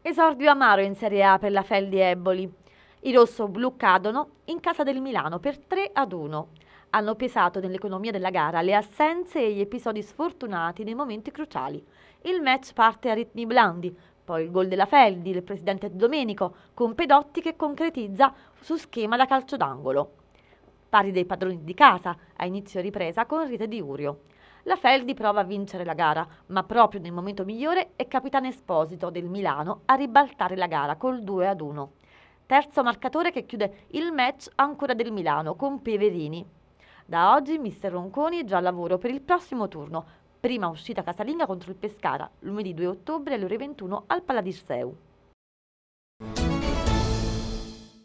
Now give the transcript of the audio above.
Esordio amaro in Serie A per la Fel di Eboli. I rosso-blu cadono in casa del Milano per 3 ad 1. Hanno pesato nell'economia della gara le assenze e gli episodi sfortunati nei momenti cruciali. Il match parte a ritmi blandi, poi il gol della Feldi, il presidente Domenico, con Pedotti che concretizza su schema da calcio d'angolo. Pari dei padroni di casa, a inizio ripresa con rete di Urio. La Feldi prova a vincere la gara, ma proprio nel momento migliore è capitano Esposito del Milano a ribaltare la gara col 2 ad 1. Terzo marcatore che chiude il match ancora del Milano con Peverini. Da oggi mister Ronconi è già al lavoro per il prossimo turno, prima uscita casalinga contro il Pescara, lunedì 2 ottobre alle ore 21 al Paladisseu.